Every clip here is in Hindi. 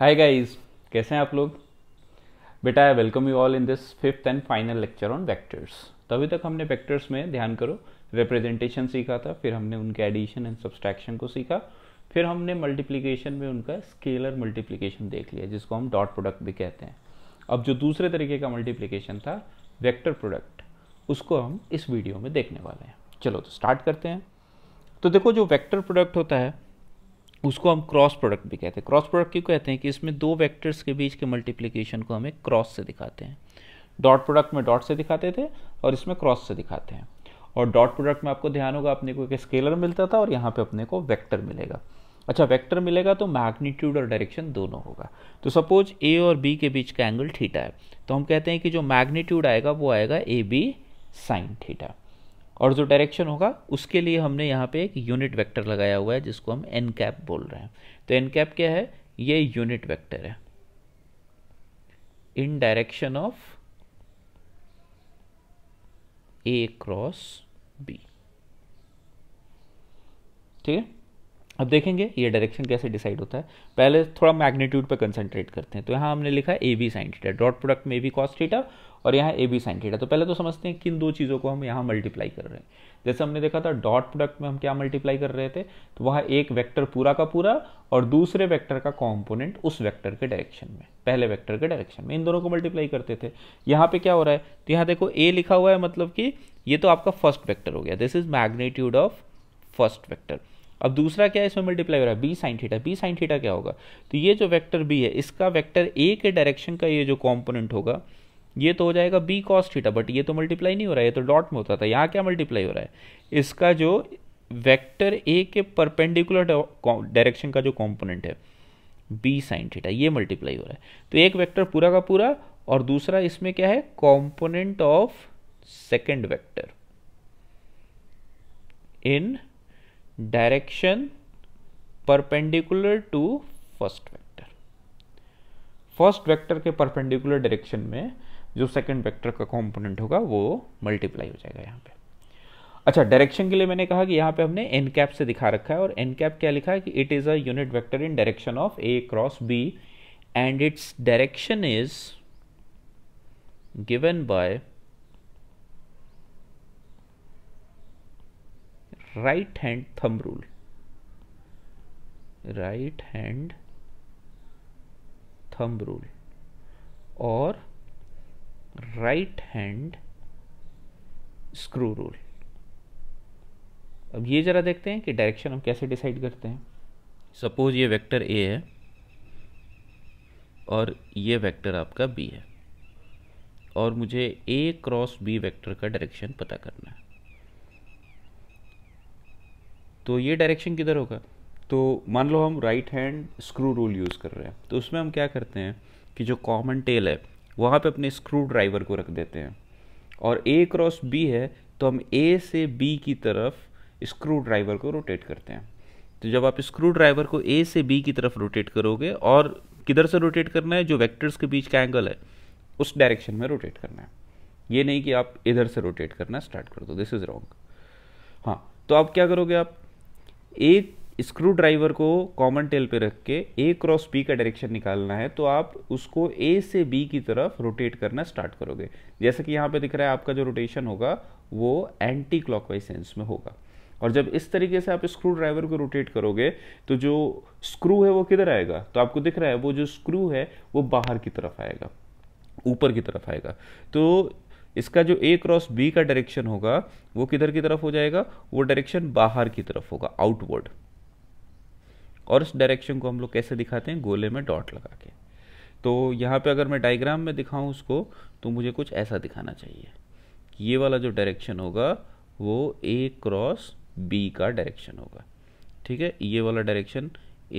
हाय गाइस कैसे हैं आप लोग बेटा I welcome you all in this fifth and final lecture on vectors तभी तक हमने वेक्टर्स में ध्यान करो रिप्रेजेंटेशन सीखा था फिर हमने उनके एडिशन एंड सब्सट्रैक्शन को सीखा फिर हमने मल्टीप्लिकेशन में उनका स्केलर मल्टीप्लिकेशन देख लिया जिसको हम डॉट प्रोडक्ट भी कहते हैं अब जो दूसरे तरीके का मल्टीप्लीकेशन था वैक्टर प्रोडक्ट उसको हम इस वीडियो में देखने वाले हैं चलो तो स्टार्ट करते हैं तो देखो जो वैक्टर प्रोडक्ट होता है उसको हम क्रॉस प्रोडक्ट भी कहते हैं क्रॉस प्रोडक्ट क्यों कहते हैं कि इसमें दो वेक्टर्स के बीच के मल्टीप्लिकेशन को हमें क्रॉस से दिखाते हैं डॉट प्रोडक्ट में डॉट से दिखाते थे और इसमें क्रॉस से दिखाते हैं और डॉट प्रोडक्ट में आपको ध्यान होगा अपने को एक स्केलर मिलता था और यहाँ पे अपने को वेक्टर मिलेगा अच्छा वेक्टर मिलेगा तो मैग्नीट्यूड और डायरेक्शन दोनों होगा तो सपोज ए और बी के बीच का एंगल थीटा है तो हम कहते हैं कि जो मैग्नीट्यूड आएगा वो आएगा ए बी साइन थीटा और जो डायरेक्शन होगा उसके लिए हमने यहाँ पे एक यूनिट वेक्टर लगाया हुआ है जिसको हम एन कैप बोल रहे हैं तो एन कैप क्या है ये यूनिट वेक्टर है in direction of A cross B ठीक है अब देखेंगे ये डायरेक्शन कैसे डिसाइड होता है पहले थोड़ा मैग्नीट्यूड पर कंसंट्रेट करते हैं तो यहाँ हमने लिखा है A B sine theta dot product में ए बी कॉस थीटा और यहाँ ए बी साइन थीटा तो पहले तो समझते हैं किन दो चीज़ों को हम यहाँ मल्टीप्लाई कर रहे हैं जैसे हमने देखा था डॉट प्रोडक्ट में हम क्या मल्टीप्लाई कर रहे थे तो वहाँ एक वैक्टर पूरा का पूरा और दूसरे वैक्टर का कॉम्पोनेंट उस वैक्टर के डायरेक्शन में पहले वैक्टर के डायरेक्शन में इन दोनों को मल्टीप्लाई करते थे यहाँ पर क्या हो रहा है तो यहाँ देखो ए लिखा हुआ है मतलब कि ये तो आपका फर्स्ट वैक्टर हो गया this is magnitude of first vector अब दूसरा क्या है इसमें मल्टीप्लाई हो रहा है B sine theta B sine theta क्या होगा तो ये जो वेक्टर बी है इसका वेक्टर ए के डायरेक्शन का ये जो कॉम्पोनेंट होगा ये तो हो जाएगा बी कॉस थीटा बट ये तो मल्टीप्लाई नहीं हो रहा है ये तो डॉट में होता था यहाँ क्या मल्टीप्लाई हो रहा है इसका जो वैक्टर ए के परपेंडिकुलर डायरेक्शन का जो कॉम्पोनेंट है बी साइन थीटा ये मल्टीप्लाई हो रहा है तो एक वैक्टर पूरा का पूरा और दूसरा इसमें क्या है component of second vector in direction perpendicular to first vector first vector के परपेंडिकुलर डायरेक्शन में जो सेकंड vector का component होगा वो मल्टीप्लाई हो जाएगा यहाँ पे अच्छा डायरेक्शन के लिए मैंने कहा कि यहाँ पे हमने एन कैप से दिखा रखा है और एन कैप क्या लिखा है कि it is a unit in direction of A cross B and its direction is given by right hand thumb rule right hand thumb rule और राइट हैंड स्क्रू रूल अब ये ज़रा देखते हैं कि डायरेक्शन हम कैसे डिसाइड करते हैं सपोज ये वेक्टर ए है और ये वेक्टर आपका बी है और मुझे ए क्रॉस बी वेक्टर का डायरेक्शन पता करना है तो ये डायरेक्शन किधर होगा तो मान लो हम right hand screw rule use कर रहे हैं तो उसमें हम क्या करते हैं कि जो कॉमन टेल है वहाँ पे अपने स्क्रू ड्राइवर को रख देते हैं और ए क्रॉस बी है तो हम ए से बी की तरफ स्क्रू ड्राइवर को रोटेट करते हैं तो जब आप स्क्रू ड्राइवर को ए से बी की तरफ रोटेट करोगे और किधर से रोटेट करना है जो वैक्टर्स के बीच का एंगल है उस डायरेक्शन में रोटेट करना है ये नहीं कि आप इधर से रोटेट करना स्टार्ट कर दो दिस इज़ रॉन्ग हाँ तो आप क्या करोगे आप एक स्क्रू ड्राइवर को कॉमन टेल पे रख के ए क्रॉस बी का डायरेक्शन निकालना है तो आप उसको ए से बी की तरफ रोटेट करना स्टार्ट करोगे जैसे कि यहाँ पे दिख रहा है आपका जो रोटेशन होगा वो एंटी क्लॉकवाइज सेंस में होगा और जब इस तरीके से आप स्क्रू ड्राइवर को रोटेट करोगे तो जो स्क्रू है वो किधर आएगा तो आपको दिख रहा है वो जो स्क्रू है वो बाहर की तरफ आएगा ऊपर की तरफ आएगा तो इसका जो ए क्रॉस बी का डायरेक्शन होगा वो किधर की तरफ हो जाएगा वो डायरेक्शन बाहर की तरफ होगा आउटवर्ड और इस डायरेक्शन को हम लोग कैसे दिखाते हैं गोले में डॉट लगा के तो यहाँ पे अगर मैं डायग्राम में दिखाऊं उसको तो मुझे कुछ ऐसा दिखाना चाहिए कि ये वाला जो डायरेक्शन होगा वो ए क्रॉस बी का डायरेक्शन होगा ठीक है ये वाला डायरेक्शन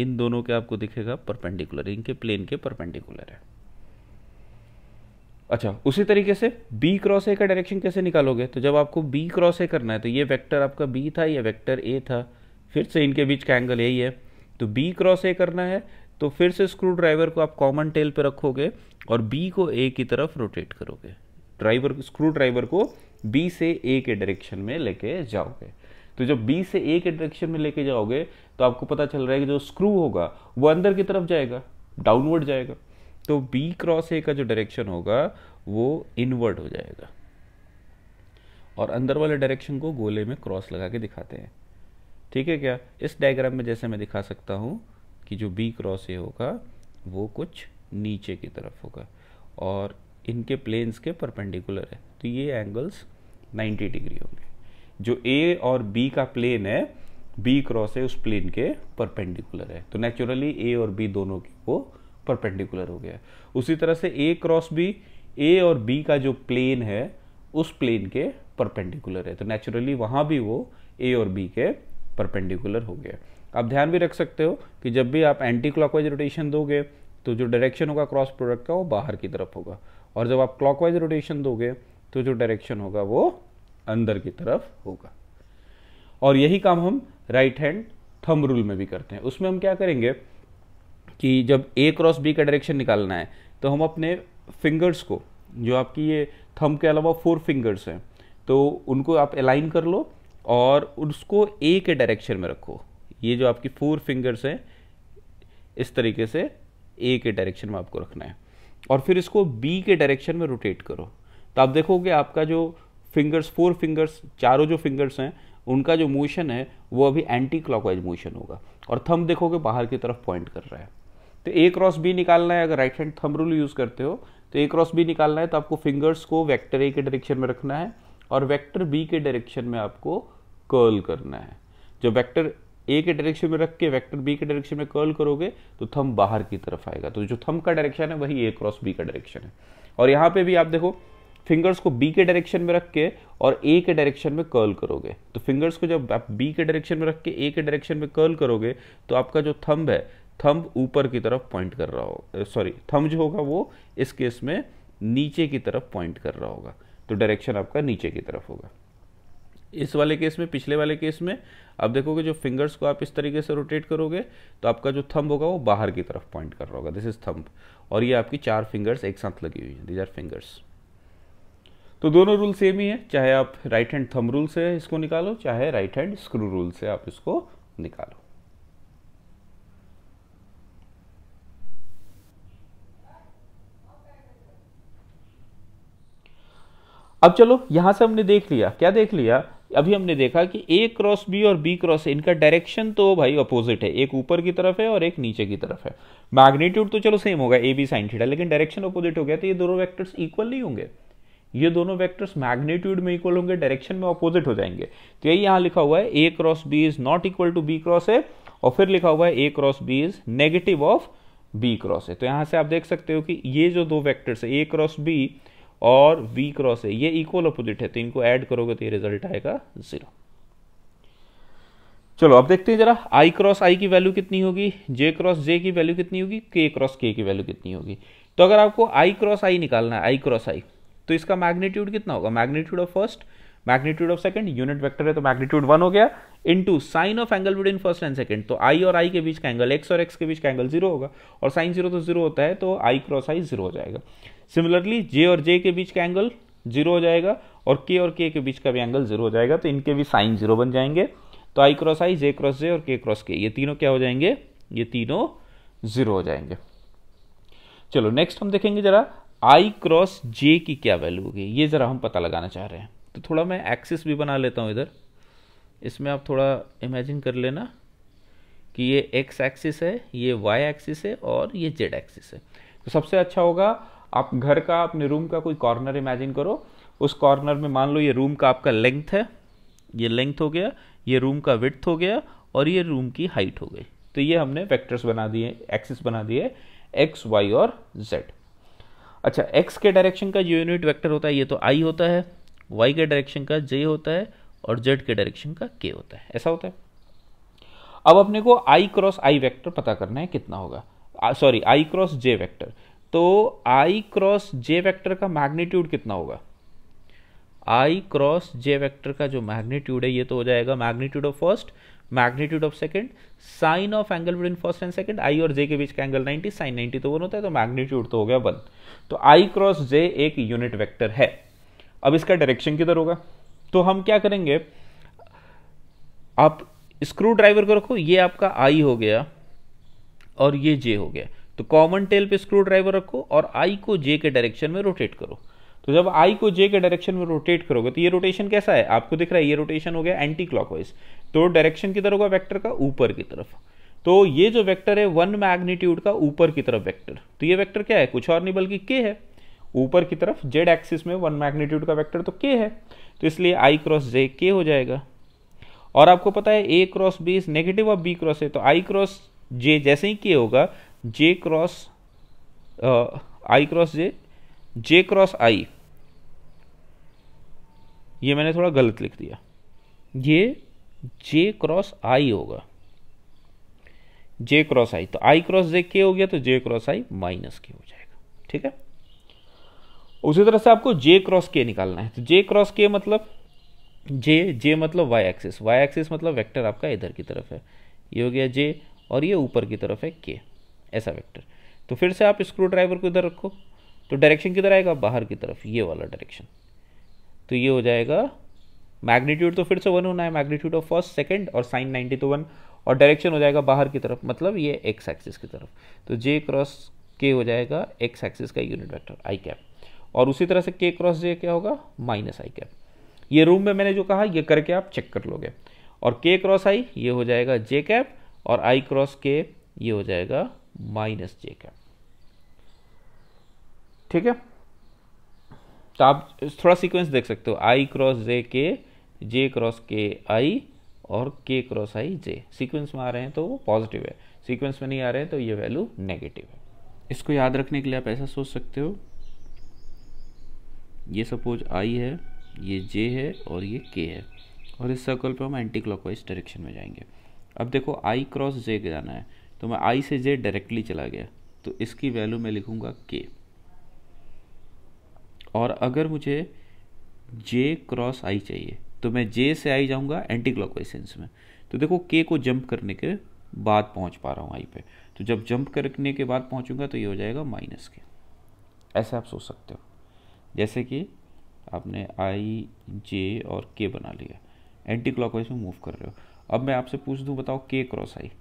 इन दोनों के आपको दिखेगा परपेंडिकुलर इनके प्लेन के परपेंडिकुलर है अच्छा उसी तरीके से बी क्रॉस ए का डायरेक्शन कैसे निकालोगे तो जब आपको बी क्रॉस ए करना है तो ये वेक्टर आपका बी था या वेक्टर ए था फिर से इनके बीच का एंगल यही है तो बी क्रॉस ए करना है तो फिर से स्क्रू ड्राइवर को आप कॉमन टेल पे रखोगे और बी को ए की तरफ रोटेट करोगे ड्राइवर स्क्रू ड्राइवर को बी से ए के डायरेक्शन में लेके जाओगे तो जब बी से ए के डायरेक्शन में लेके जाओगे तो आपको पता चल रहा है कि जो स्क्रू होगा वो अंदर की तरफ जाएगा डाउनवर्ड जाएगा तो बी क्रॉस ए का जो डायरेक्शन होगा वो इनवर्ड हो जाएगा और अंदर वाले डायरेक्शन को गोले में क्रॉस लगा के दिखाते हैं ठीक है क्या इस डायग्राम में जैसे मैं दिखा सकता हूँ कि जो बी क्रॉस ए होगा वो कुछ नीचे की तरफ होगा और इनके प्लेन्स के परपेंडिकुलर है तो ये एंगल्स 90 डिग्री होंगे जो ए और बी का प्लेन है बी क्रॉस है उस प्लेन के परपेंडिकुलर है तो नेचुरली ए और बी दोनों को परपेंडिकुलर हो गया उसी तरह से ए क्रॉस बी ए और बी का जो प्लेन है उस प्लेन के परपेंडिकुलर है तो नेचुरली वहाँ भी वो ए और बी के परपेंडिकुलर हो गया आप ध्यान भी रख सकते हो कि जब भी आप एंटी क्लॉकवाइज रोटेशन दोगे तो जो डायरेक्शन होगा क्रॉस प्रोडक्ट का वो बाहर की तरफ होगा और जब आप क्लॉकवाइज रोटेशन दोगे तो जो डायरेक्शन होगा वो अंदर की तरफ होगा और यही काम हम राइट हैंड थंब रूल में भी करते हैं उसमें हम क्या करेंगे कि जब ए क्रॉस बी का डायरेक्शन निकालना है तो हम अपने फिंगर्स को जो आपकी ये थम के अलावा फोर फिंगर्स हैं तो उनको आप अलाइन कर लो और उसको ए के डायरेक्शन में रखो ये जो आपकी फोर फिंगर्स हैं इस तरीके से ए के डायरेक्शन में आपको रखना है और फिर इसको बी के डायरेक्शन में रोटेट करो तो आप देखोगे आपका जो फिंगर्स फोर फिंगर्स चारों जो फिंगर्स हैं उनका जो मोशन है वो अभी एंटी क्लॉकवाइज मोशन होगा और थम देखोगे बाहर की तरफ पॉइंट कर रहा है तो ए क्रॉस बी निकालना है अगर right hand thumb rule use करते हो तो ए क्रॉस बी निकालना है तो आपको फिंगर्स को वेक्टर ए के डायरेक्शन में रखना है और वेक्टर बी के डायरेक्शन में आपको कर्ल करना है जब वेक्टर ए के डायरेक्शन में रख के वेक्टर बी के डायरेक्शन में कर्ल करोगे तो थम बाहर की तरफ आएगा तो जो थम का डायरेक्शन है वही ए क्रॉस बी का डायरेक्शन है और यहाँ पे भी आप देखो फिंगर्स को बी के डायरेक्शन में रख के और ए के डायरेक्शन में कर्ल करोगे तो फिंगर्स को जब आप बी के डायरेक्शन में रख के ए के डायरेक्शन में कर्ल करोगे तो आपका जो थंब है थंब ऊपर की तरफ पॉइंट कर रहा हो सॉरी थंब जो होगा वो इस केस में नीचे की तरफ पॉइंट कर रहा होगा तो डायरेक्शन आपका नीचे की तरफ होगा इस वाले केस में पिछले वाले केस में आप देखोगे जो फिंगर्स को आप इस तरीके से रोटेट करोगे तो आपका जो थंब होगा वो बाहर की तरफ पॉइंट कर रहा होगा दिस इज थंब और ये आपकी चार फिंगर्स एक साथ लगी हुई हैं दीज आर फिंगर्स तो दोनों रूल सेम ही है चाहे आप राइट हैंड थंब रूल से इसको निकालो चाहे राइट हैंड स्क्रू रूल से आप इसको निकालो अब चलो यहां से हमने देख लिया क्या देख लिया अभी हमने देखा कि ए क्रॉस बी और बी क्रॉस इनका डायरेक्शन तो भाई अपोजिट है एक ऊपर की तरफ है और एक नीचे की तरफ है मैग्नीट्यूड तो चलो सेम होगा ए बी साइन थीटा लेकिन डायरेक्शन अपोजिट हो गया तो ये दोनों वेक्टर्स इक्वल नहीं होंगे ये दोनों वेक्टर्स मैग्नीट्यूड में इक्वल होंगे डायरेक्शन में अपोजिट हो जाएंगे तो यही यहां लिखा हुआ है A cross B is not equal to B cross है और फिर लिखा हुआ है A cross B is negative of B cross है तो यहां से आप देख सकते हो कि ये जो दो वेक्टर्स है ए क्रॉस बी और V क्रॉस ए ये इक्वल अपोजिट है तो इनको ऐड करोगे तो ये रिजल्ट आएगा जीरो चलो अब देखते हैं जरा आई क्रॉस आई की वैल्यू कितनी होगी जे क्रॉस जे की वैल्यू कितनी होगी के क्रॉस के की वैल्यू कितनी होगी तो अगर आपको आई क्रॉस आई निकालना है आई क्रॉस आई तो इसका मैग्नीट्यूड कितना होगा magnitude of first magnitude of second unit vector है तो मैग्नीट्यूड वन हो गया into sine of angle between first and second तो आई और आई के बीच का एंगल एक्स और एक्स के बीच का एंगल जीरो होगा और साइन जीरो तो जीरो होता है तो आई क्रॉस आई जीरो हो जाएगा सिमिलरली जे और जे के बीच का एंगल जीरो हो जाएगा और के और के के बीच का भी एंगल जीरो हो जाएगा तो इनके भी साइन जीरो बन जाएंगे तो I cross I J cross जे और के क्रॉस के ये तीनों क्या हो जाएंगे ये तीनों जीरो हो जाएंगे चलो नेक्स्ट हम देखेंगे जरा आई क्रॉस जे की क्या वैल्यू होगी ये जरा हम पता लगाना चाह रहे हैं तो थोड़ा मैं एक्सिस भी बना लेता हूँ इधर इसमें आप थोड़ा इमेजिन कर लेना कि ये एक्स एक्सिस है ये वाई एक्सिस है और ये जेड एक्सिस है तो सबसे अच्छा होगा आप घर का अपने रूम का कोई कॉर्नर इमेजिन करो उस कॉर्नर में मान लो ये रूम का आपका लेंथ है ये लेंथ हो गया ये रूम का विथ हो गया और ये रूम की हाइट हो गई तो ये हमने वेक्टर्स बना दिए एक्सिस बना दिए एक्स वाई और जेड अच्छा एक्स के डायरेक्शन का यूनिट वेक्टर होता है ये तो आई होता है वाई के डायरेक्शन का जे होता है और जेड के डायरेक्शन का के होता है ऐसा होता है अब अपने को आई क्रॉस आई वेक्टर पता करना है कितना होगा sorry I cross J vector तो आई क्रॉस जे वेक्टर का मैग्नीट्यूड कितना होगा आई क्रॉस जे वेक्टर का जो मैग्नीट्यूड है ये तो हो जाएगा magnitude of first magnitude of second sine of angle between first and second I और जे के बीच का एंगल 90 साइन 90 तो वन होता है तो मैग्नीट्यूड तो हो गया वन तो आई क्रॉस जे एक यूनिट वेक्टर है अब इसका डायरेक्शन किधर होगा तो हम क्या करेंगे आप स्क्रू ड्राइवर को रखो ये आपका आई हो गया और ये जे हो गया तो कॉमन टेल पे स्क्रू ड्राइवर रखो और आई को जे के डायरेक्शन में रोटेट करो तो जब आई को जे के डायरेक्शन में रोटेट करोगे तो ये रोटेशन कैसा है आपको दिख रहा है ये रोटेशन हो गया एंटी क्लॉकवाइज तो डायरेक्शन किधर होगा वेक्टर का ऊपर की तरफ तो ये जो वेक्टर है वन मैग्नीट्यूड का ऊपर की तरफ वेक्टर तो ये वेक्टर क्या है कुछ और नहीं बल्कि के है ऊपर की तरफ जेड एक्सिस में वन मैग्नीट्यूड का वेक्टर तो के है तो इसलिए आई क्रॉस जे के हो जाएगा और आपको पता है A cross B is negative of B cross है तो आई क्रॉस जे जैसे ही के होगा J cross I cross J J cross I ये मैंने थोड़ा गलत लिख दिया ये जे क्रॉस आई होगा जे क्रॉस आई तो आई क्रॉस जे के हो गया तो जे क्रॉस आई माइनस के हो जाएगा ठीक है उसी तरह से आपको जे क्रॉस के निकालना है तो जे क्रॉस के मतलब जे जे मतलब वाई एक्सिस वाई एक्सिस मतलब वेक्टर आपका इधर की तरफ है ये हो गया जे और ये ऊपर की तरफ है के ऐसा वेक्टर तो फिर से आप स्क्रू ड्राइवर को इधर रखो तो डायरेक्शन किधर आएगा बाहर की तरफ ये वाला डायरेक्शन तो ये हो जाएगा मैग्नीट्यूड तो फिर से वन होना है मैग्नीट्यूड ऑफ फर्स्ट सेकंड और साइन नाइन्टी तो वन और डायरेक्शन हो जाएगा बाहर की तरफ मतलब ये एक्स एक्सिस की तरफ तो जे क्रॉस के हो जाएगा एक्स एक्सिस का यूनिट वेक्टर आई कैप और उसी तरह से के क्रॉस जे क्या होगा माइनस आई कैप ये रूम में मैंने जो कहा ये करके आप चेक कर लोगे और के क्रॉस आई ये हो जाएगा जे कैप और आई क्रॉस के ये हो जाएगा माइनस जे कैप ठीक है तो आप थोड़ा सीक्वेंस देख सकते हो आई क्रॉस जे के जे क्रॉस के आई और के क्रॉस आई जे सीक्वेंस में आ रहे हैं तो वो पॉजिटिव है सीक्वेंस में नहीं आ रहे हैं तो ये वैल्यू नेगेटिव है इसको याद रखने के लिए आप ऐसा सोच सकते हो ये सपोज आई है ये जे है और ये के है और इस सर्कल पे हम एंटी क्लॉकवाइज डायरेक्शन में जाएंगे अब देखो आई क्रॉस जे जाना है तो मैं आई से जे डायरेक्टली चला गया तो इसकी वैल्यू मैं लिखूँगा के और अगर मुझे जे क्रॉस आई चाहिए तो मैं जे से आई जाऊँगा एंटी क्लॉकवाइज सेंस में तो देखो के को जंप करने के बाद पहुँच पा रहा हूँ आई पे तो जब जंप करने के बाद पहुँचूंगा तो ये हो जाएगा माइनस के ऐसा आप सोच सकते हो जैसे कि आपने आई जे और के बना लिया एंटी क्लॉकवाइज में मूव कर रहे हो अब मैं आपसे पूछ दूँ बताओ के क्रॉस आई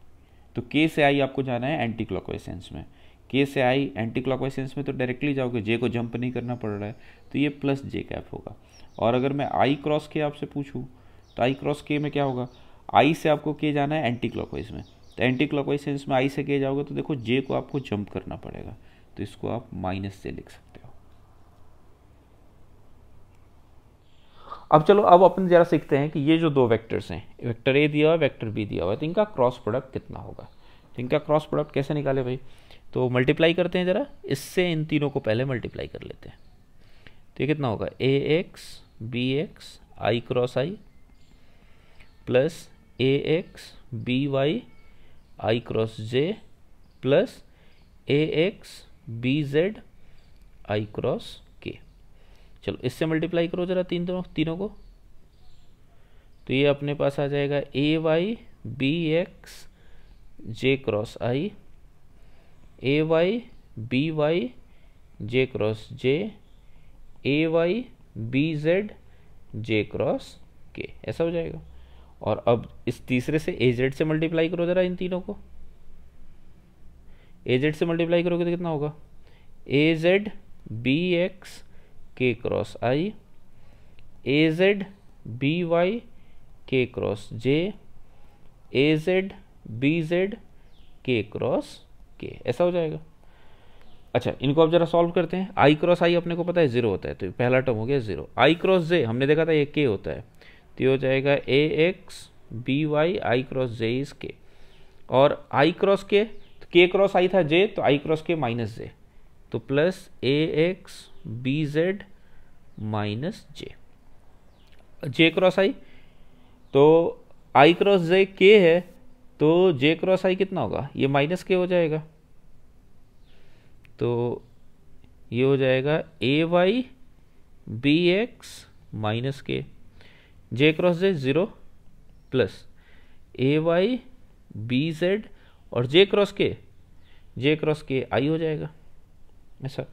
तो के से आई आपको जाना है एंटी क्लॉकवाइज सेंस में के से आई एंटी क्लॉकवाइज सेंस में तो डायरेक्टली जाओगे जे को जंप नहीं करना पड़ रहा है तो ये प्लस जे कैप होगा और अगर मैं आई क्रॉस के आपसे पूछूँ तो आई क्रॉस के में क्या होगा आई से आपको के जाना है एंटी क्लॉकवाइज में तो एंटी क्लॉकवाइज सेंस में आई से के जाओगे तो देखो जे को आपको जंप करना पड़ेगा तो इसको आप माइनस से लिख सकते हैं अब चलो अब अपन जरा सीखते हैं कि ये जो दो वेक्टर्स हैं वेक्टर ए दिया हुआ है वेक्टर बी दिया हुआ है तो इनका क्रॉस प्रोडक्ट कितना होगा तो इनका क्रॉस प्रोडक्ट कैसे निकाले भाई तो मल्टीप्लाई करते हैं ज़रा इससे इन तीनों को पहले मल्टीप्लाई कर लेते हैं तो ये कितना होगा A X B X I cross I plus A X B Y I cross J plus A X B Z I cross चलो इससे मल्टीप्लाई करो जरा तीन दोनों तीनों को तो ये अपने पास आ जाएगा A Y B X J cross I A Y B Y J cross J A Y B Z J cross K ऐसा हो जाएगा और अब इस तीसरे से ए जेड से मल्टीप्लाई करो जरा इन तीनों को ए जेड से मल्टीप्लाई करोगे तो कितना होगा A Z B X K cross I A Z B Y K cross J A Z B Z K cross K ऐसा हो जाएगा अच्छा इनको आप जरा सॉल्व करते हैं आई क्रॉस आई अपने को पता है जीरो होता है तो पहला टर्म हो गया जीरो आई क्रॉस जे हमने देखा था ये के होता है तो ये हो जाएगा A X B Y I cross J is K और आई क्रॉस के के क्रॉस आई था जे तो आई क्रॉस के माइनस जे तो plus A X B Z minus J J cross I तो आई क्रॉस जे के है तो जे क्रॉस आई कितना होगा ये माइनस के हो जाएगा तो ये हो जाएगा A Y B X minus K J cross J zero plus A Y B Z और जे क्रॉस के जे क्रॉस के आई हो जाएगा ऐसा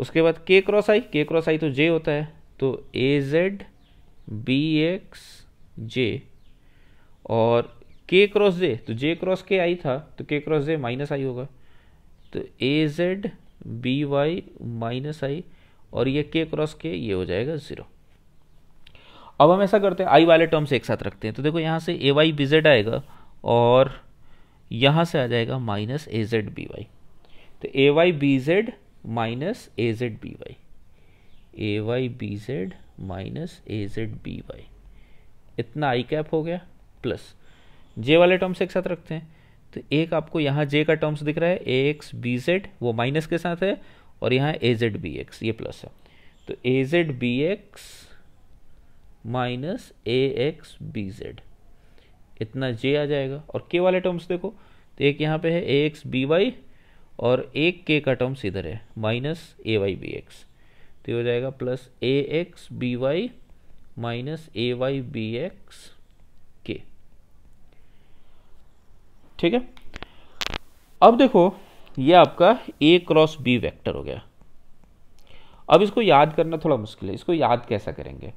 उसके बाद के क्रॉस आई के क्रॉस आई तो जे होता है तो A Z B X J और के क्रॉस जे तो जे क्रॉस के आई था तो के क्रॉस जे माइनस आई होगा तो A Z B Y minus I और ये के क्रॉस के ये हो जाएगा ज़ीरो अब हम ऐसा करते हैं आई वाले टर्म्स एक साथ रखते हैं तो देखो यहाँ से ए वाई बी जेड आएगा और यहाँ से आ जाएगा minus A Z B Y तो A Y B Z minus A Z B Y A Y B Z minus A Z B Y इतना आई कैप हो गया प्लस जे वाले टर्म्स एक साथ रखते हैं तो एक आपको यहाँ जे का टर्म्स दिख रहा है ए एक्स बी जेड वो माइनस के साथ है और यहाँ ए जेड बी एक्स ये प्लस है तो A Z B X minus A X B Z इतना जे आ जाएगा और के वाले टर्म्स देखो तो एक यहाँ पे है ए एक्स बी वाई और एक के का टर्म्स इधर है minus A Y B X तो हो जाएगा plus A X B Y minus A Y B X K ठीक है अब देखो ये आपका ए क्रॉस बी वेक्टर हो गया अब इसको याद करना थोड़ा मुश्किल है इसको याद कैसा करेंगे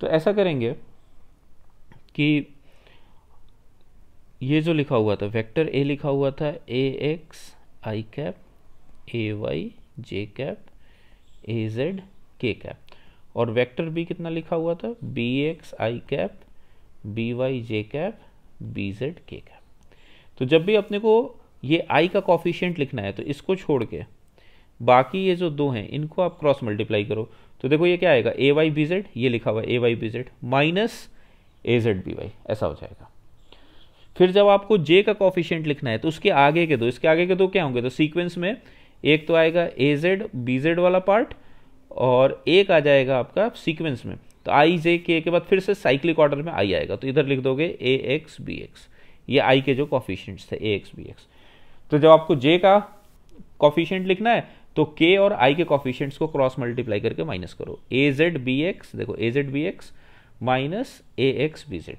तो ऐसा करेंगे कि ये जो लिखा हुआ था वेक्टर ए लिखा हुआ था A X I cap A Y J cap A Z K cap और वेक्टर बी कितना लिखा हुआ था B X I cap B Y J cap B Z K cap तो जब भी अपने को ये आई का कॉफिशियंट लिखना है तो इसको छोड़ के बाकी ये जो दो हैं इनको आप क्रॉस मल्टीप्लाई करो तो देखो ये क्या आएगा ए वाई बी जेड ये लिखा हुआ है A Y B Z minus A Z B Y ऐसा हो जाएगा फिर जब आपको जे का कॉफिशियंट लिखना है तो उसके आगे के दो इसके आगे के दो क्या होंगे तो सीक्वेंस में एक तो आएगा ए जेड बी जेड वाला पार्ट और एक आ जाएगा आपका सीक्वेंस में तो आई जे के के बाद फिर से साइक्लिक ऑर्डर में आई आएगा तो इधर लिख दोगे ए एक्स बी एक्स ये आई के जो कॉफिशियंट्स थे ए एक्स बी एक्स तो जब आपको जे का कॉफिशियंट लिखना है तो के और आई के कॉफिशियंट्स को क्रॉस मल्टीप्लाई करके माइनस करो ए जेड बी एक्स देखो A Z B X minus A X B Z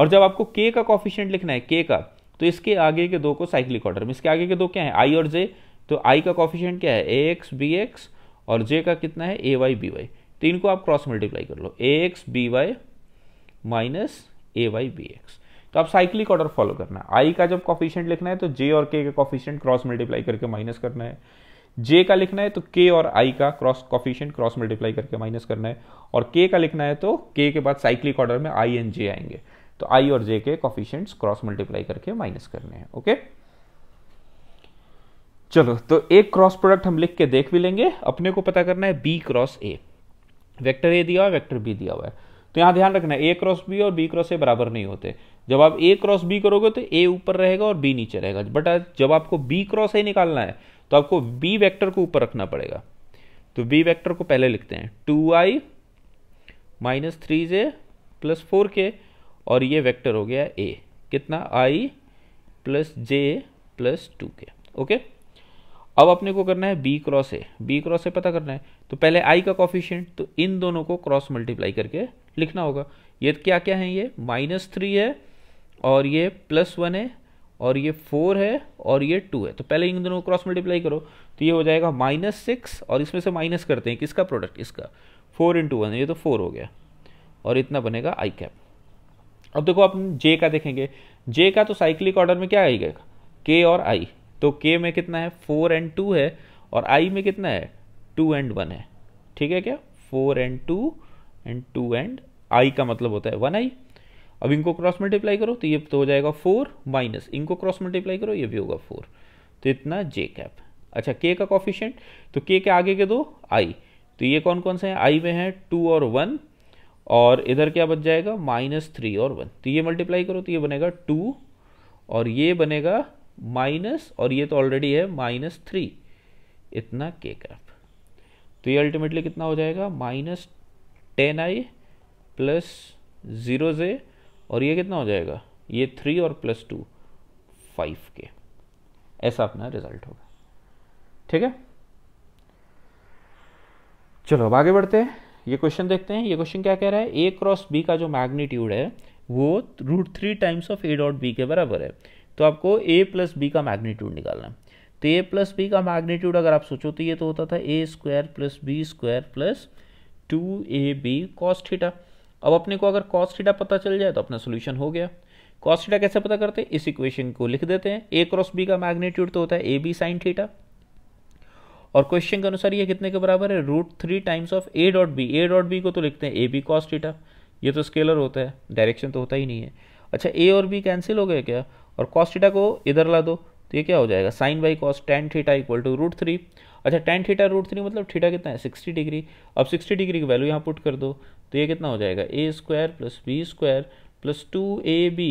और जब आपको के का कॉफिशियंट लिखना है के का तो इसके आगे के दो को साइक्लिक ऑर्डर में इसके आगे के दो क्या है आई और जे तो आई का कॉफिशियंट क्या है ए एक्स बी एक्स और जे का कितना है ए वाई बी वाई तो इनको आप क्रॉस मल्टीप्लाई कर लो A X B Y minus A Y B X तो आप साइक्लिक ऑर्डर फॉलो करना है आई का जब कॉफिशियंट लिखना है तो जे और के का कॉफिशियंट क्रॉस मल्टीप्लाई करके माइनस करना है जे का लिखना है तो के और आई का क्रॉस कॉफिशियंट क्रॉस मल्टीप्लाई करके माइनस करना है और के का लिखना है तो के के बाद साइक्लिक ऑर्डर में आई एंड जे आएंगे तो आई और जे के कॉफिशियंट क्रॉस मल्टीप्लाई करके माइनस करने हैं ओके चलो तो एक क्रॉस प्रोडक्ट हम लिख के देख भी लेंगे अपने को पता करना है B cross A vector A दिया हुआ वेक्टर बी दिया हुआ है तो यहां ध्यान रखना है ए क्रॉस बी और बी क्रॉस ए बराबर नहीं होते जब आप ए क्रॉस बी करोगे तो ए ऊपर रहेगा और बी नीचे रहेगा बट जब आपको बी क्रॉस ए निकालना है तो आपको बी वेक्टर को ऊपर रखना पड़ेगा तो बी वेक्टर को पहले लिखते हैं two I minus three J plus four K और ये वेक्टर हो गया ए कितना I plus J plus two K okay अब अपने को करना है B cross A B cross A पता करना है तो पहले आई का कॉफिशियंट तो इन दोनों को क्रॉस मल्टीप्लाई करके लिखना होगा ये क्या क्या है ये माइनस थ्री है और ये प्लस वन है और ये फोर है और ये टू है तो पहले इन दोनों को क्रॉस मल्टीप्लाई करो तो ये हो जाएगा माइनस सिक्स और इसमें से माइनस करते हैं किसका प्रोडक्ट इसका फोर इंटू वन ये तो फोर हो गया और इतना बनेगा आई कैप अब देखो अपन जे का देखेंगे जे का तो साइक्लिक ऑर्डर में क्या आएगा के और आई तो के में कितना है फोर एंड टू है और आई में कितना है टू एंड वन है ठीक है क्या four and two and two and I का मतलब होता है वन आई अब इनको क्रॉस मल्टीप्लाई करो तो ये तो हो जाएगा फोर माइनस इनको क्रॉस मल्टीप्लाई करो ये भी होगा फोर तो इतना जे कैप अच्छा के का कॉफिशेंट तो के के आगे के दो आई तो ये कौन कौन से हैं आई में है टू और वन और इधर क्या बच जाएगा माइनस थ्री और वन तो ये मल्टीप्लाई करो तो ये बनेगा टू और ये बनेगा माइनस और ये तो ऑलरेडी है माइनस थ्री इतना के कैप तो ये अल्टीमेटली कितना हो जाएगा minus ten I plus zero J और ये कितना हो जाएगा ये थ्री और प्लस टू फाइव के ऐसा अपना रिजल्ट होगा ठीक है चलो अब आगे बढ़ते हैं ये क्वेश्चन देखते हैं ये क्वेश्चन क्या कह रहा है ए क्रॉस बी का जो मैग्नीट्यूड है वो root three times of A dot B के बराबर है तो आपको ए प्लस बी का मैग्नीट्यूड निकालना है तो ए प्लस बी का मैग्नीट्यूड अगर आप सोचो तो ये तो होता था A square plus B square plus two A B cos theta अब अपने को अगर कॉस थीटा पता चल जाए तो अपना सोल्यूशन हो गया कॉस थीटा कैसे पता करते हैं इस इक्वेशन को लिख देते हैं ए क्रॉस बी का मैग्नीट्यूड तो होता है ए बी साइन थीटा और क्वेश्चन के अनुसार ये कितने के बराबर है root three times of A dot B A dot B को तो लिखते हैं ए बी कॉस थीटा ये तो स्केलर होता है डायरेक्शन तो होता ही नहीं है अच्छा ए और बी कैंसिल हो गया क्या और कॉस थीटा को इधर ला दो तो ये क्या हो जाएगा sine by cos tan theta equal to root three अच्छा टेन थीटा रूट थ्री मतलब थीटा कितना है सिक्सटी डिग्री अब सिक्सटी डिग्री की वैल्यू यहाँ पुट कर दो तो ये कितना हो जाएगा A square plus B square plus two A B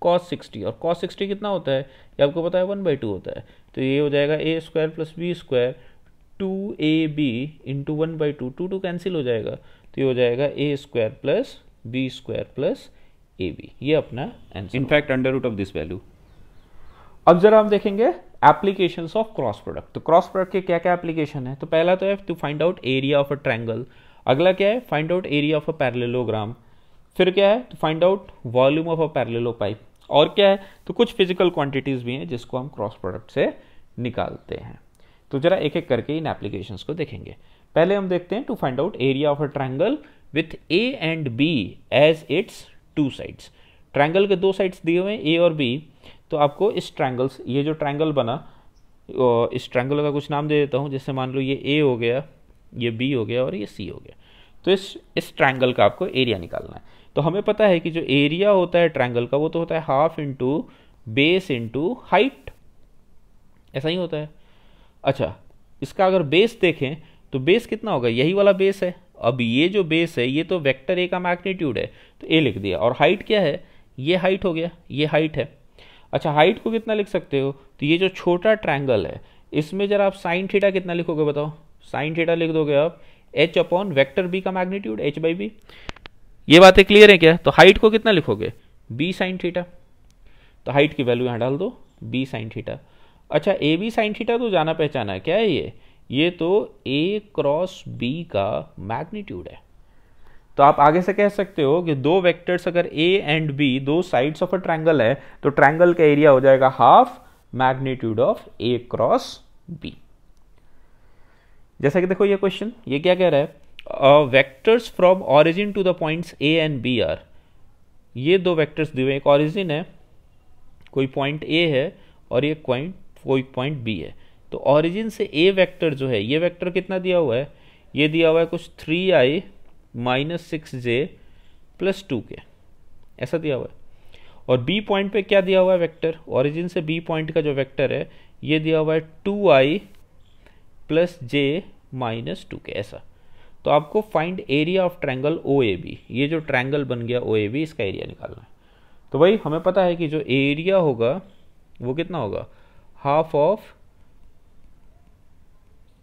cos sixty और कॉस सिक्सटी कितना होता है ये आपको पता है वन बाई टू होता है तो ये हो जाएगा A square plus B square two A B into one by two two two cancel हो जाएगा तो ये हो जाएगा A square plus B square plus A B ये अपना answer in fact under root of this value अब जरा हम देखेंगे एप्लीकेशन ऑफ क्रॉस प्रोडक्ट तो क्रॉस प्रोडक्ट के क्या क्या एप्लीकेशन है तो पहला तो है to find out area of a triangle अगला क्या है find out area of a parallelogram फिर क्या है तो find out volume of a parallelepiped और क्या है तो कुछ फिजिकल क्वांटिटीज भी हैं जिसको हम क्रॉस प्रोडक्ट से निकालते हैं तो जरा एक एक करके इन एप्लीकेशन को देखेंगे पहले हम देखते हैं to find out area of a triangle with A and B as its two sides triangle के दो साइड्स दिए हुए हैं ए और बी तो आपको इस ट्राइंगल्स ये जो ट्राइंगल बना इस ट्राइंगल का कुछ नाम दे देता हूँ जैसे मान लो ये ए हो गया ये बी हो गया और ये सी हो गया तो इस इस ट्राइंगल का आपको एरिया निकालना है तो हमें पता है कि जो एरिया होता है ट्राइंगल का वो तो होता है half into base into height ऐसा ही होता है अच्छा इसका अगर बेस देखें तो बेस कितना होगा यही वाला बेस है अब ये जो बेस है ये तो वेक्टर ए का मैग्नीट्यूड है तो ए लिख दिया और हाइट क्या है ये हाइट हो गया ये हाइट है अच्छा हाइट को कितना लिख सकते हो तो ये जो छोटा ट्रैंगल है इसमें जरा आप साइन थीटा कितना लिखोगे बताओ साइन थीटा लिख दोगे आप एच अपॉन वैक्टर बी का मैग्नीट्यूड एच बाई बी ये बातें क्लियर है क्या तो हाइट को कितना लिखोगे बी साइन थीटा तो हाइट की वैल्यू यहाँ डाल दो बी साइन थीटा अच्छा ए बी साइन थीटा तो जाना पहचाना है क्या है ये ये तो ए क्रॉस बी का मैग्नीट्यूड है तो आप आगे से कह सकते हो कि दो वेक्टर्स अगर ए एंड बी दो साइड्स ऑफ अ ट्रायंगल है तो ट्रायंगल का एरिया हो जाएगा half magnitude of A cross B जैसा कि देखो ये क्वेश्चन ये क्या कह रहा है vectors from origin to the points A and B are ये दो वेक्टर्स दिए हुए एक ऑरिजिन है कोई पॉइंट ए है और एक पॉइंट कोई पॉइंट बी है तो ऑरिजिन से ए वेक्टर जो है ये वेक्टर कितना दिया हुआ है ये दिया हुआ है कुछ three I minus six J plus two K ऐसा दिया हुआ है और बी पॉइंट पे क्या दिया हुआ है वेक्टर ऑरिजिन से बी पॉइंट का जो वेक्टर है ये दिया हुआ है two I plus J minus two K ऐसा तो आपको find area of triangle O A B ये जो ट्रैंगल बन गया ओ ए बी इसका एरिया निकालना है तो भाई हमें पता है कि जो एरिया होगा वो कितना होगा half of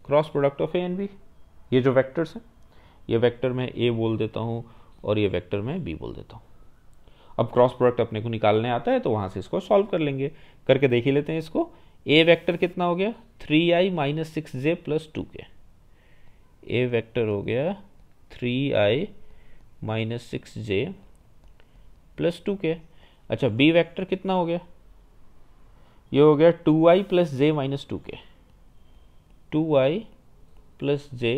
cross product of A and B ये जो वेक्टर्स हैं ये वेक्टर मैं ए बोल देता हूँ और ये वेक्टर मैं बी बोल देता हूँ अब क्रॉस प्रोडक्ट अपने को निकालने आता है तो वहाँ से इसको सॉल्व कर लेंगे करके देख ही लेते हैं इसको ए वेक्टर कितना हो गया three I minus six J plus two K A vector हो गया three I minus six J plus two K अच्छा बी वेक्टर कितना हो गया ये हो गया two I plus J minus two K two I plus J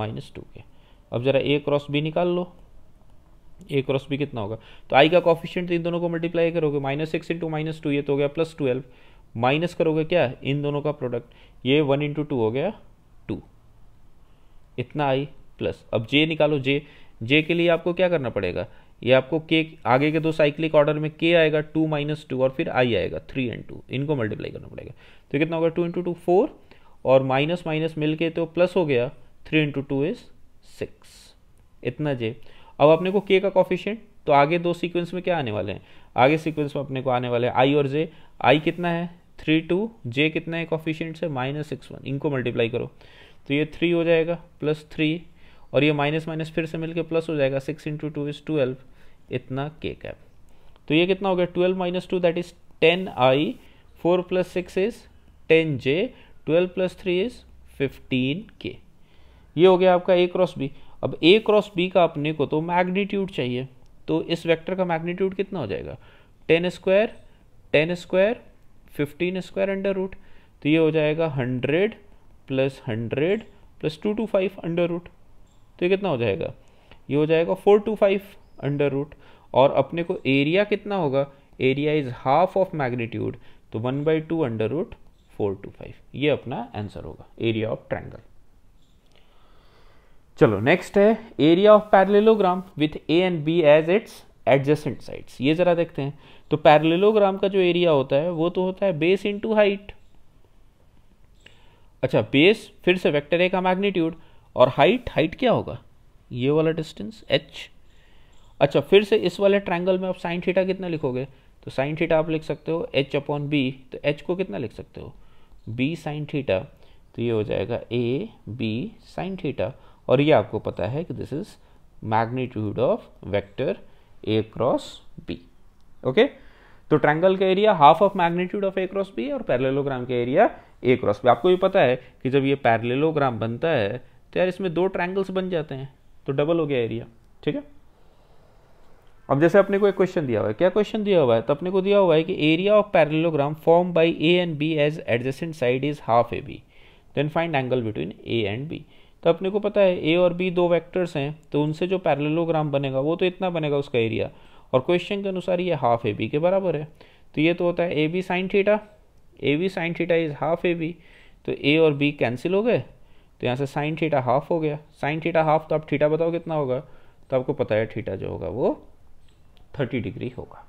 minus two K अब ज़रा ए क्रॉस बी निकाल लो ए क्रॉस बी कितना होगा तो आई का कॉफिशियंट तो इन दोनों को मल्टीप्लाई करोगे minus six into minus two ये तो हो गया प्लस ट्वेल्व माइनस करोगे क्या इन दोनों का प्रोडक्ट ये वन इंटू टू हो गया टू इतना आई प्लस अब जे निकालो जे जे के लिए आपको क्या करना पड़ेगा ये आपको के आगे के दो साइक्लिक ऑर्डर में के आएगा टू माइनस टू और फिर आई आएगा थ्री एंड टू इनको मल्टीप्लाई करना पड़ेगा तो कितना होगा टू इंटू टू फोर और माइनस माइनस मिल के तो प्लस हो गया three into two is six इतना जे अब अपने को के का कॉफिशियंट तो आगे दो सीक्वेंस में क्या आने वाले हैं आगे सीक्वेंस में अपने को आने वाले हैं आई और जे आई कितना है थ्री टू जे कितना है कॉफिशियंट से माइनस सिक्स वन इनको मल्टीप्लाई करो तो ये थ्री हो जाएगा प्लस थ्री और ये माइनस माइनस फिर से मिलके प्लस हो जाएगा six into two is twelve इतना के कैप तो ये कितना हो गया twelve minus two that is ten I four plus six is ten J twelve plus three is fifteen K ये हो गया आपका ए क्रॉस बी अब ए क्रॉस बी का अपने को तो मैग्नीट्यूड चाहिए तो इस वेक्टर का मैग्नीट्यूड कितना हो जाएगा ten square ten square fifteen square under root तो ये हो जाएगा hundred plus hundred plus two two five under root तो ये कितना हो जाएगा ये हो जाएगा four two five under root और अपने को एरिया कितना होगा area is half of magnitude तो one by two under root four two five ये अपना आंसर होगा एरिया ऑफ ट्रैंगल चलो नेक्स्ट है area of parallelogram with A and B as its adjacent sides ये जरा देखते हैं तो पैरलेलोग्राम का जो एरिया होता है वो तो होता है बेस इनटू हाइट अच्छा बेस फिर से वेक्टर ए का मैग्नीट्यूड और हाइट हाइट क्या होगा ये वाला डिस्टेंस एच अच्छा फिर से इस वाले ट्रायंगल में आप साइन थीटा कितना लिखोगे तो साइन थीटा आप लिख सकते हो एच अपॉन बी तो एच को कितना लिख सकते हो बी साइन थीटा तो ये हो जाएगा ए बी साइन थीटा और ये आपको पता है कि this is magnitude of vector A cross B okay तो ट्रायंगल का area half of magnitude of A cross B और पैरेललोग्राम का एरिया ए क्रॉस बी आपको भी पता है कि जब ये पैरेललोग्राम बनता है तो यार इसमें दो ट्रायंगल्स बन जाते हैं तो डबल हो गया एरिया ठीक है अब जैसे अपने को एक क्वेश्चन दिया हुआ है क्या क्वेश्चन दिया हुआ है तो अपने को दिया हुआ है कि area of parallelogram form by A and B as adjacent side is half A B then find angle between A and B तो अपने को पता है ए और बी दो वेक्टर्स हैं तो उनसे जो पैरेलोग्राम बनेगा वो तो इतना बनेगा उसका एरिया और क्वेश्चन के अनुसार ये हाफ ए बी के बराबर है तो ये तो होता है A B sine theta A B sine theta is half A B तो ए और बी कैंसिल हो गए तो यहाँ से साइन थीटा हाफ हो गया साइन थीटा हाफ तो आप थीटा बताओ कितना होगा तो आपको पता है थीटा जो होगा वो 30 डिग्री होगा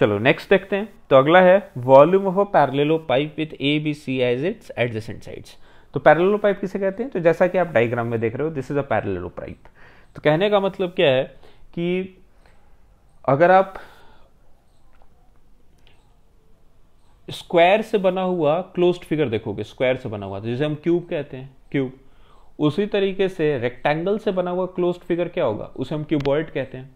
चलो नेक्स्ट देखते हैं तो अगला है volume of a parallelepiped with A B C as its adjacent sides तो पैरलेलो पाइप किसे कहते हैं तो जैसा कि आप डायग्राम में देख रहे हो this is a parallelepiped तो कहने का मतलब क्या है कि अगर आप स्क्वायर से बना हुआ क्लोज्ड फिगर देखोगे स्क्वायर से बना हुआ तो जैसे हम क्यूब कहते हैं क्यूब उसी तरीके से रेक्टेंगल से बना हुआ क्लोज्ड फिगर क्या होगा उसे हम क्यूबॉइड कहते हैं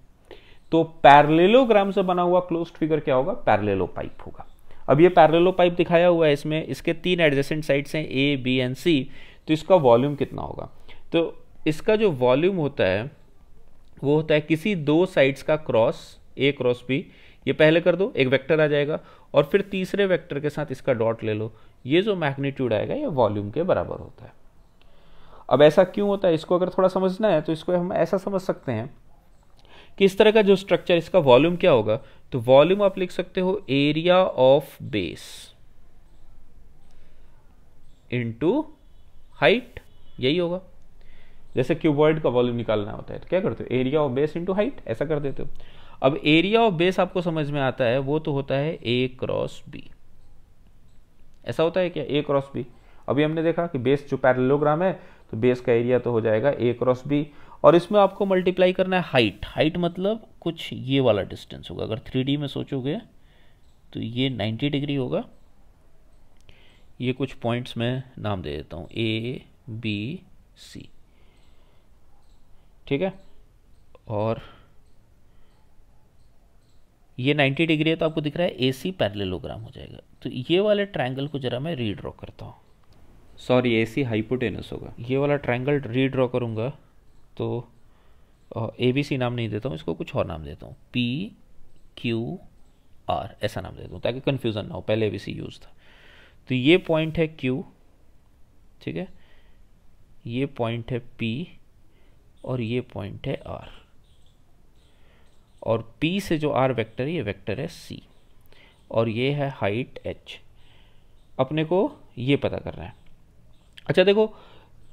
तो पैरलेलोग्राम से बना हुआ क्लोज्ड फिगर क्या होगा पैरलेलो पाइप होगा अब ये पैरलेलो पाइप दिखाया हुआ है इसमें इसके तीन एडजेसेंट साइड्स हैं ए बी एंड सी तो इसका वॉल्यूम कितना होगा तो इसका जो वॉल्यूम होता है वो होता है किसी दो साइड्स का क्रॉस ए क्रॉस बी ये पहले कर दो एक वेक्टर आ जाएगा और फिर तीसरे वेक्टर के साथ इसका डॉट ले लो ये जो मैग्नीट्यूड आएगा ये वॉल्यूम के बराबर होता है अब ऐसा क्यों होता है इसको अगर थोड़ा समझना है तो इसको हम ऐसा समझ सकते हैं कि इस तरह का जो स्ट्रक्चर इसका वॉल्यूम क्या होगा तो वॉल्यूम आप लिख सकते हो area of base into height यही होगा जैसे क्यूबॉइड का वॉल्यूम निकालना होता है तो क्या करते हो area of base into height ऐसा कर देते हो अब एरिया ऑफ बेस आपको समझ में आता है वो तो होता है ए क्रॉस बी ऐसा होता है क्या ए क्रॉस बी अभी हमने देखा कि बेस जो पैरेललोग्राम है तो बेस का एरिया तो हो जाएगा ए क्रॉस बी और इसमें आपको मल्टीप्लाई करना है हाइट हाइट मतलब कुछ ये वाला डिस्टेंस होगा अगर थ्री में सोचोगे तो ये नाइन्टी डिग्री होगा ये कुछ पॉइंट्स में नाम दे देता हूँ ए बी सी ठीक है और ये 90 डिग्री है तो आपको दिख रहा है ए सी पैरलेलोग्राम हो जाएगा तो ये वाले ट्रायंगल को ज़रा मैं रीड्रॉ करता हूँ सॉरी ए सी हाइपोटेनस होगा ये वाला ट्रायंगल रीड्रॉ करूँगा तो ए बी सी नाम नहीं देता हूँ इसको कुछ और नाम देता हूँ पी क्यू आर ऐसा नाम देता हूँ ताकि कन्फ्यूज़न ना हो पहले ए बी सी यूज़ था तो ये पॉइंट है क्यू ठीक है ये पॉइंट है पी और ये पॉइंट है आर और पी से जो आर वेक्टर है ये वेक्टर है सी और ये है हाइट एच अपने को ये पता करना है अच्छा देखो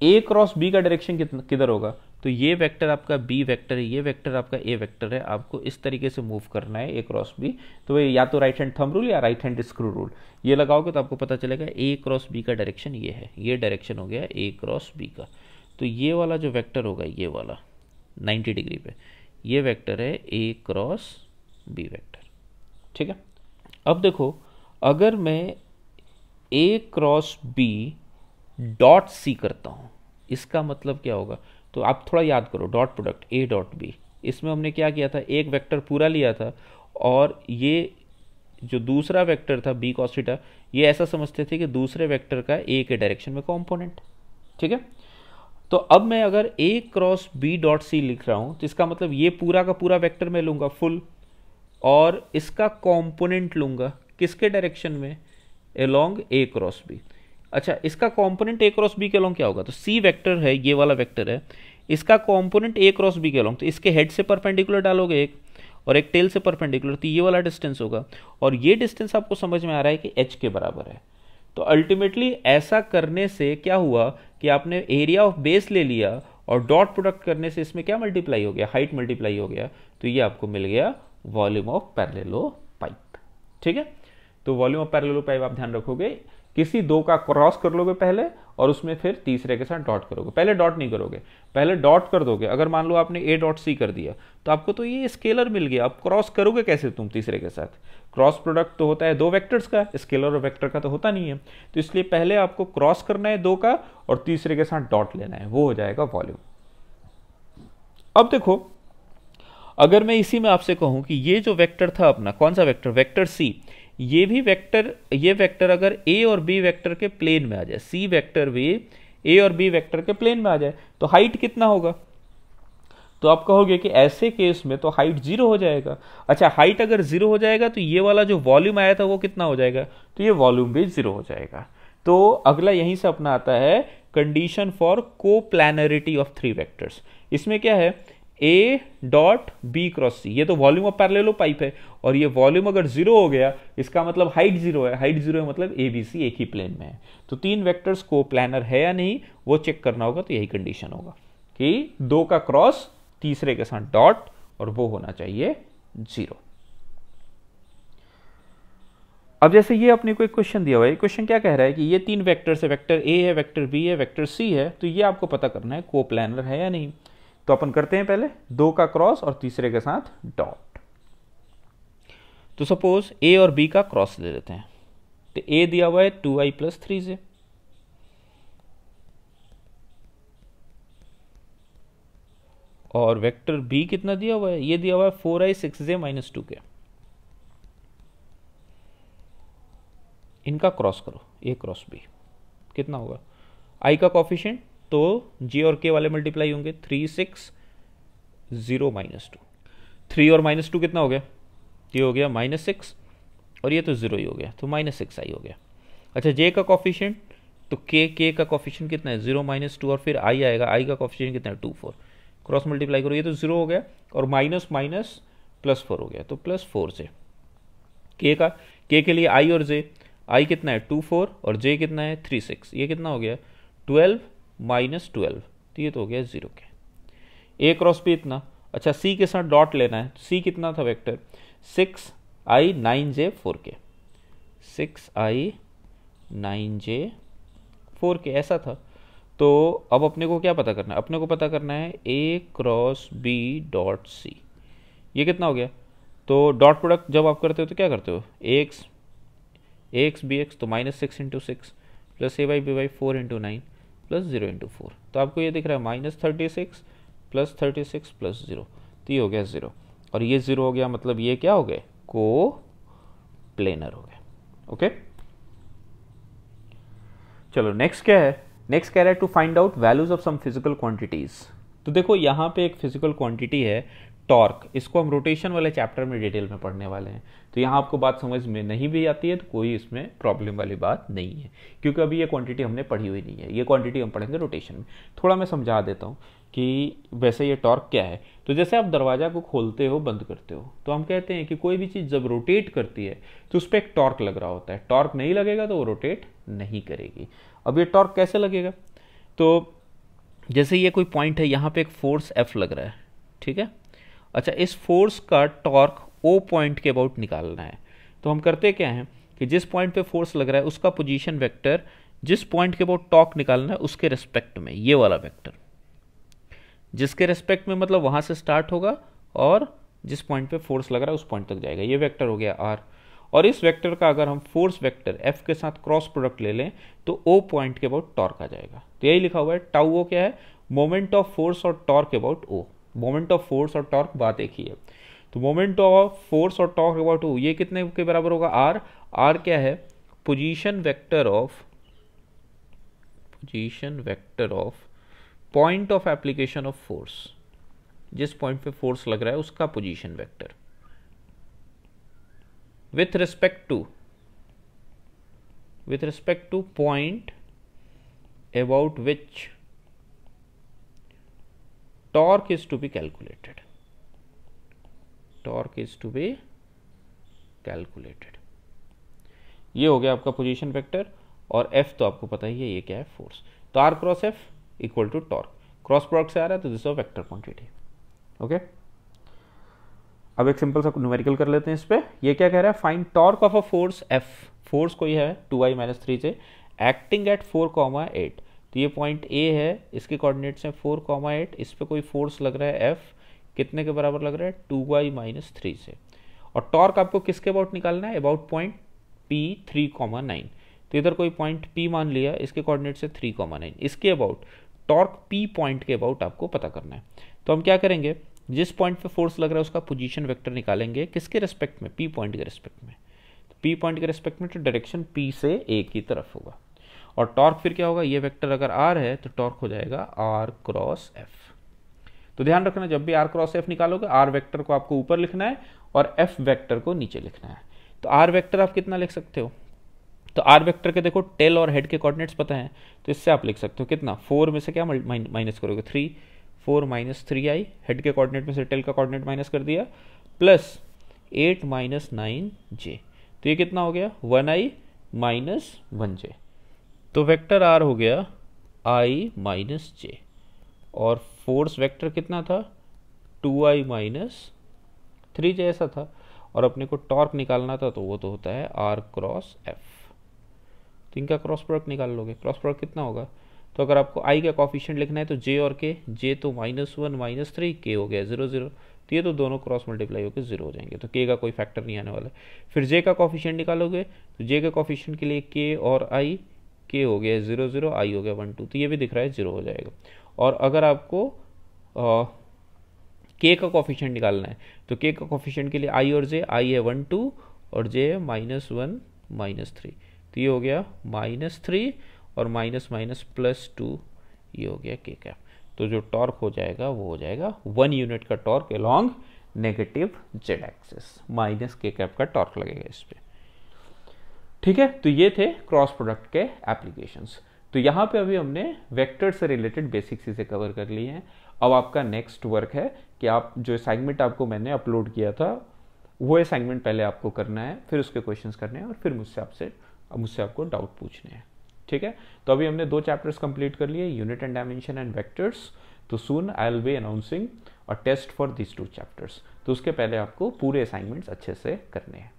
ए क्रॉस बी का डायरेक्शन कितना किधर होगा तो ये वेक्टर आपका बी वेक्टर है ये वेक्टर आपका ए वेक्टर है आपको इस तरीके से मूव करना है ए क्रॉस बी तो या तो राइट हैंड थंब रूल या राइट हैंड स्क्रू रूल ये लगाओगे तो आपको पता चलेगा ए क्रॉस बी का डायरेक्शन ये है ये डायरेक्शन हो गया ए क्रॉस बी का तो ये वाला जो वैक्टर होगा ये वाला नाइन्टी डिग्री पे ये वैक्टर है ए क्रॉस बी वैक्टर ठीक है अब देखो अगर मैं A cross B dot C करता हूँ इसका मतलब क्या होगा तो आप थोड़ा याद करो dot product A dot B इसमें हमने क्या किया था एक वेक्टर पूरा लिया था और ये जो दूसरा वेक्टर था बी कॉस्टिटा ये ऐसा समझते थे कि दूसरे वेक्टर का ए के डायरेक्शन में कॉम्पोनेंट ठीक है तो अब मैं अगर A cross B dot C लिख रहा हूँ तो इसका मतलब ये पूरा का पूरा वेक्टर मैं लूँगा फुल और इसका कॉम्पोनेंट लूँगा किसके डायरेक्शन में एलोंग ए क्रॉस बी अच्छा इसका कॉम्पोनेंट ए क्रॉस बी के लॉन्ग क्या होगा तो सी वेक्टर है ये वाला वेक्टर है इसका कॉम्पोनेंट ए क्रॉस बी के लॉन्ग तो इसके हेड से परपेंडिकुलर डालोगे एक और एक टेल से परपेंडिकुलर तो ये वाला डिस्टेंस होगा और ये डिस्टेंस आपको समझ में आ रहा है कि एच के बराबर है तो अल्टीमेटली ऐसा करने से क्या हुआ कि आपने एरिया ऑफ बेस ले लिया और डॉट प्रोडक्ट करने से इसमें क्या मल्टीप्लाई हो गया हाइट मल्टीप्लाई हो गया तो ये आपको मिल गया वॉल्यूम ऑफ पैरेलो पाइप ठीक है तो वॉल्यूम ऑफ पैरेलो पाइप आप ध्यान रखोगे किसी दो का क्रॉस कर लोगे पहले और उसमें फिर तीसरे के साथ डॉट करोगे पहले डॉट नहीं करोगे पहले डॉट कर दोगे अगर मान लो आपने ए डॉट सी कर दिया तो आपको तो ये स्केलर मिल गया अब क्रॉस करोगे कैसे तुम तीसरे के साथ क्रॉस प्रोडक्ट तो होता है दो वेक्टर्स का स्केलर और वेक्टर का तो होता नहीं है तो इसलिए पहले आपको क्रॉस करना है दो का और तीसरे के साथ डॉट लेना है वो हो जाएगा वॉल्यूम अब देखो अगर मैं इसी में आपसे कहूं कि ये जो वेक्टर था अपना कौन सा वेक्टर वेक्टर सी ये भी वेक्टर ये वेक्टर अगर ए और बी वेक्टर के प्लेन में आ जाए सी वेक्टर भी ए और बी वेक्टर के प्लेन में आ जाए तो हाइट कितना होगा तो आप कहोगे कि ऐसे केस में तो हाइट जीरो हो जाएगा अच्छा हाइट अगर जीरो हो जाएगा तो ये वाला जो वॉल्यूम आया था वो कितना हो जाएगा तो ये वॉल्यूम भी जीरो हो जाएगा तो अगला यहीं से अपना आता है कंडीशन फॉर को प्लानरिटी ऑफ थ्री वैक्टर्स इसमें क्या है A dot B cross C ये तो वॉल्यूम ऑफ लो पाइप है और ये वॉल्यूम अगर जीरो हो गया इसका मतलब हाइट जीरो है हाइट जीरो है मतलब ए बी सी एक ही प्लेन में है तो तीन वेक्टर्स को प्लानर है या नहीं वो चेक करना होगा तो यही कंडीशन होगा कि दो का क्रॉस तीसरे के साथ डॉट और वो होना चाहिए जीरो अब जैसे ये अपने को एक क्वेश्चन दिया हुआ है क्वेश्चन क्या कह रहा है कि ये तीन वेक्टर्स है वेक्टर ए है वेक्टर बी है वेक्टर सी है तो ये आपको पता करना है को प्लानर है या नहीं तो अपन करते हैं पहले दो का क्रॉस और तीसरे के साथ डॉट तो सपोज ए और बी का क्रॉस ले लेते हैं तो ए दिया हुआ है टू आई प्लस थ्री से और वेक्टर बी कितना दिया हुआ है ये दिया हुआ है four I six J minus two K इनका क्रॉस करो ए क्रॉस बी कितना होगा आई का कॉफिशियंट तो जे और के वाले मल्टीप्लाई होंगे three six zero minus two three और माइनस टू कितना हो गया ये हो गया माइनस सिक्स और ये तो ज़ीरो ही हो गया तो माइनस सिक्स आई हो गया अच्छा जे का कॉफिशियंट तो के के का कॉफिशेंट कितना है जीरो माइनस टू और फिर आई आएगा आई का कॉफिशेंट कितना है टू फोर क्रॉस मल्टीप्लाई करो ये तो जीरो हो गया और माइनस माइनस प्लस फोर हो गया तो प्लस फोर जे के का के के लिए आई और जे आई कितना है टू फोर और जे कितना है थ्री सिक्स ये कितना हो गया ट्वेल्व माइनस ट्वेल्व तो ये तो हो गया जीरो के ए क्रॉस पे इतना अच्छा सी के साथ डॉट लेना है सी कितना था vector six I nine J four K six I nine J four K ऐसा था तो अब अपने को क्या पता करना है अपने को पता करना है A cross B dot C ये कितना हो गया तो डॉट प्रोडक्ट जब आप करते हो तो क्या करते हो एक्स एक्स बी एक्स तो minus six into six plus A Y B Y four into nine plus zero into four तो आपको ये दिख रहा है minus thirty six plus thirty six plus zero तो ये हो गया ज़ीरो और ये ज़ीरो हो गया मतलब ये क्या हो गए को प्लेनर हो गए ओके चलो नेक्स्ट क्या है नेक्स्ट कह रहा है to find out values of some physical quantities तो देखो यहाँ पे एक फिजिकल क्वांटिटी है टॉर्क इसको हम रोटेशन वाले चैप्टर में डिटेल में पढ़ने वाले हैं तो यहाँ आपको बात समझ में नहीं भी आती है तो कोई इसमें प्रॉब्लम वाली बात नहीं है क्योंकि अभी ये क्वांटिटी हमने पढ़ी हुई नहीं है ये क्वांटिटी हम पढ़ेंगे रोटेशन में थोड़ा मैं समझा देता हूँ कि वैसे ये टॉर्क क्या है तो जैसे आप दरवाज़ा को खोलते हो बंद करते हो तो हम कहते हैं कि कोई भी चीज़ जब रोटेट करती है तो उस पर एक टॉर्क लग रहा होता है टॉर्क नहीं लगेगा तो वो रोटेट नहीं करेगी अब ये टॉर्क कैसे लगेगा तो जैसे ये कोई पॉइंट है यहाँ पर एक फोर्स एफ लग रहा है ठीक है अच्छा इस फोर्स का टॉर्क ओ पॉइंट के अबाउट निकालना है तो हम करते क्या हैं कि जिस पॉइंट पे फोर्स लग रहा है उसका पोजीशन वेक्टर जिस पॉइंट के अबाउट टॉर्क निकालना है उसके रेस्पेक्ट में ये वाला वेक्टर जिसके रेस्पेक्ट में मतलब वहाँ से स्टार्ट होगा और जिस पॉइंट पे फोर्स लग रहा है उस पॉइंट तक जाएगा ये वेक्टर हो गया आर और इस वेक्टर का अगर हम फोर्स वेक्टर एफ के साथ क्रॉस प्रोडक्ट ले लें तो ओ पॉइंट के अबाउट टॉर्क आ जाएगा तो यही लिखा हुआ है टाउ ओ क्या है मोमेंट ऑफ फोर्स और torque about O moment of force और टॉर्क बात एक ही है तो मोमेंट ऑफ फोर्स और टॉर्क अबाउट टू ये कितने के बराबर होगा आर आर क्या है position vector of position vector of point of application of force जिस पॉइंट पे फोर्स लग रहा है उसका position vector with respect to with respect to point about which torque is to be calculated torque is to be calculated ये हो गया आपका पोजीशन वेक्टर और F तो आपको पता ही है ये क्या है फोर्स तो R cross F equal to torque cross product से आ रहा है तो दिस वेक्टर क्वांटिटी ओके अब एक सिंपल सा न्यूमेरिकल कर लेते हैं इस पर यह क्या कह रहा है find torque of a force F force कोई है टू आई माइनस थ्री से acting at four comma eight तो ये पॉइंट ए है इसके कोऑर्डिनेट्स हैं फोर कॉमा एट इस पर कोई फोर्स लग रहा है एफ कितने के बराबर लग रहा है टू वाई माइनस थ्री से और टॉर्क आपको किसके अबाउट निकालना है about point P three comma nine तो इधर कोई पॉइंट पी मान लिया इसके कॉर्डिनेट्स से थ्री कॉमा नाइन इसके अबाउट टॉर्क पी पॉइंट के अबाउट आपको पता करना है तो हम क्या करेंगे जिस पॉइंट पे फोर्स लग रहा है उसका पोजीशन वेक्टर निकालेंगे किसके रिस्पेक्ट में पी पॉइंट के रेस्पेक्ट में तो पी पॉइंट के रेस्पेक्ट में तो डायरेक्शन पी से ए की तरफ होगा और टॉर्क फिर क्या होगा ये वेक्टर अगर आर है तो टॉर्क हो जाएगा आर क्रॉस एफ तो ध्यान रखना जब भी आर क्रॉस एफ निकालोगे आर वेक्टर को आपको ऊपर लिखना है और एफ वेक्टर को नीचे लिखना है तो आर वेक्टर आप कितना लिख सकते हो तो आर वेक्टर के देखो टेल और हेड के कोऑर्डिनेट्स पता हैं तो इससे आप लिख सकते हो कितना फोर में से क्या माइनस करोगे three four minus three I head के कोऑर्डिनेट में से टेल का कोऑर्डिनेट माइनस कर दिया plus eight minus nine J तो ये कितना हो गया one I minus one J तो वेक्टर आर हो गया आई माइनस जे और फोर्स वेक्टर कितना था two I minus three J ऐसा था और अपने को टॉर्क निकालना था तो वो तो होता है आर क्रॉस एफ तो इनका क्रॉस प्रोडक्ट निकाल लोगे क्रॉस प्रोडक्ट कितना होगा तो अगर आपको आई का कॉफिशियंट लिखना है तो जे और के जे तो माइनस वन माइनस थ्री के हो गया जीरो जीरो तो ये तो दोनों क्रॉस मल्टीप्लाई होकर जीरो हो जाएंगे तो के का कोई फैक्टर नहीं आने वाला फिर जे का कॉफिशियंट निकालोगे तो जे के कॉफिशियंट के लिए के और आई के हो गया ज़ीरो ज़ीरो आई हो गया वन टू तो ये भी दिख रहा है ज़ीरो हो जाएगा और अगर आपको आ, के का कॉफिशेंट निकालना है तो के का कॉफिशेंट के लिए आई और जे आई है वन टू और जे है माइनस वन माइनस थ्री तो ये हो गया माइनस थ्री और माइनस माइनस प्लस टू ये हो गया के कैप तो जो टॉर्क हो जाएगा वो हो जाएगा वन यूनिट का torque along negative Z axis minus K cap का टॉर्क लगेगा इस पर ठीक है तो ये थे क्रॉस प्रोडक्ट के एप्लीकेशंस तो यहाँ पे अभी हमने वेक्टर से रिलेटेड बेसिक चीज़ें कवर कर ली हैं अब आपका नेक्स्ट वर्क है कि आप जो असाइनमेंट आपको मैंने अपलोड किया था वो असाइनमेंट पहले आपको करना है फिर उसके क्वेश्चंस करने हैं और फिर मुझसे आपसे मुझसे आपको डाउट पूछने हैं ठीक है तो अभी हमने दो चैप्टर्स कंप्लीट कर लिए unit and dimension and vectors तो soon I'll be announcing a test for this two chapters तो उसके पहले आपको पूरे असाइनमेंट्स अच्छे से करने हैं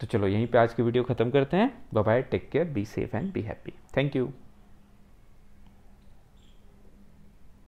तो चलो यहीं पे आज की वीडियो ख़त्म करते हैं bye take care be safe and be happy thank you